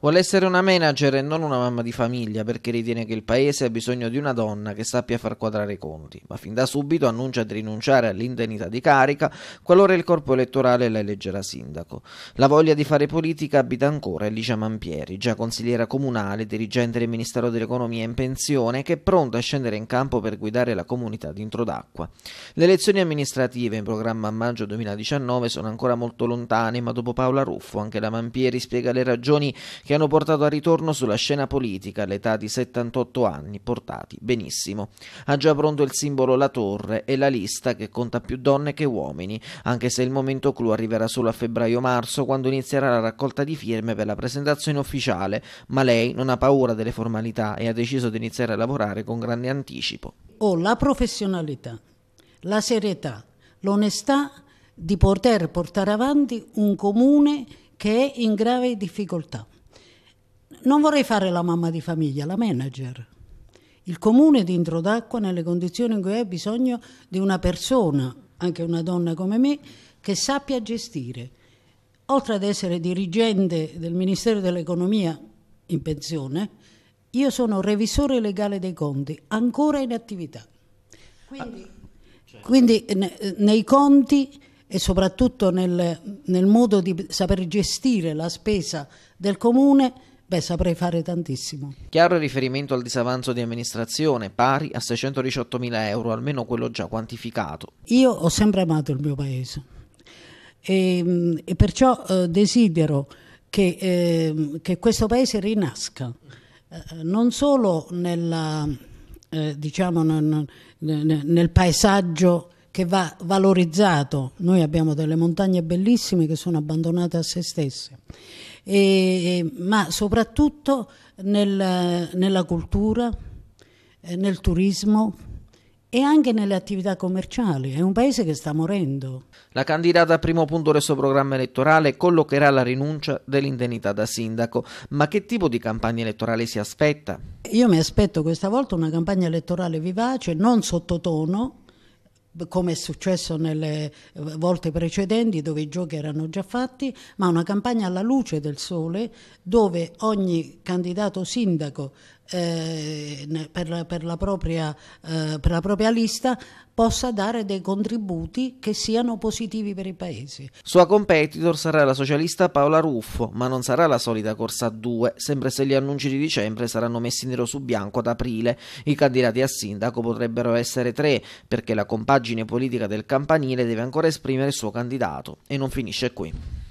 Vuole essere una manager e non una mamma di famiglia perché ritiene che il paese ha bisogno di una donna che sappia far quadrare i conti, ma fin da subito annuncia di rinunciare all'indennità di carica qualora il corpo elettorale la eleggerà sindaco. La voglia di fare politica abita ancora Alicia Mampieri, già consigliera comunale, dirigente del Ministero dell'Economia in pensione, che è pronta a scendere in campo per guidare la comunità dentro d'acqua. Le elezioni amministrative in programma a maggio 2019 sono ancora molto lontane, ma dopo Paola Ruffo anche la Mampieri spiega le ragioni che hanno portato a ritorno sulla scena politica all'età di 78 anni, portati benissimo. Ha già pronto il simbolo La Torre e la lista che conta più donne che uomini, anche se il momento clou arriverà solo a febbraio-marzo, quando inizierà la raccolta di firme per la presentazione ufficiale, ma lei non ha paura delle formalità e ha deciso di iniziare a lavorare con grande anticipo. Ho oh, la professionalità, la serietà, l'onestà di poter portare avanti un comune che è in grave difficoltà. Non vorrei fare la mamma di famiglia, la manager. Il comune di Introdacqua nelle condizioni in cui ha bisogno di una persona, anche una donna come me, che sappia gestire. Oltre ad essere dirigente del Ministero dell'Economia in pensione, io sono revisore legale dei conti, ancora in attività. Quindi, ah, quindi nei conti e soprattutto nel, nel modo di saper gestire la spesa del comune Beh, saprei fare tantissimo. Chiaro riferimento al disavanzo di amministrazione, pari a 618 mila euro, almeno quello già quantificato. Io ho sempre amato il mio paese e, ehm, e perciò eh, desidero che, eh, che, questo paese rinasca, eh, non solo nella, eh, diciamo, nel, nel paesaggio che va valorizzato. Noi abbiamo delle montagne bellissime che sono abbandonate a se stesse e, ma soprattutto nel, nella cultura, eh, nel turismo e anche nelle attività commerciali. È un paese che sta morendo. La candidata a primo punto del suo programma elettorale collocherà la rinuncia dell'indennità da sindaco. Ma che tipo di campagna elettorale si aspetta? Io mi aspetto questa volta una campagna elettorale vivace, non sottotono, come è successo nelle eh, volte precedenti dove i giochi erano già fatti, ma una campagna alla luce del sole dove ogni candidato sindaco eh, per, per, la propria, eh, per, la, propria, lista possa dare dei contributi che siano positivi per i paesi. Sua competitor sarà la socialista Paola Ruffo, ma non sarà la solita corsa a due, sempre se gli annunci di dicembre saranno messi nero su bianco ad aprile. I candidati a sindaco potrebbero essere tre, perché la compagine politica del campanile deve ancora esprimere il suo candidato. E non finisce qui.